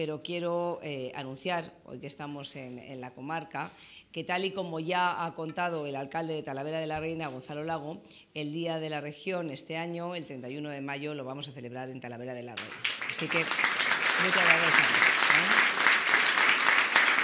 pero quiero eh, anunciar, hoy que estamos en, en, la comarca, que tal y como ya ha contado el alcalde de Talavera de la Reina, Gonzalo Lago, el Día de la Región este año, el 31 de mayo, lo vamos a celebrar en Talavera de la Reina. Así que, muchas gracias.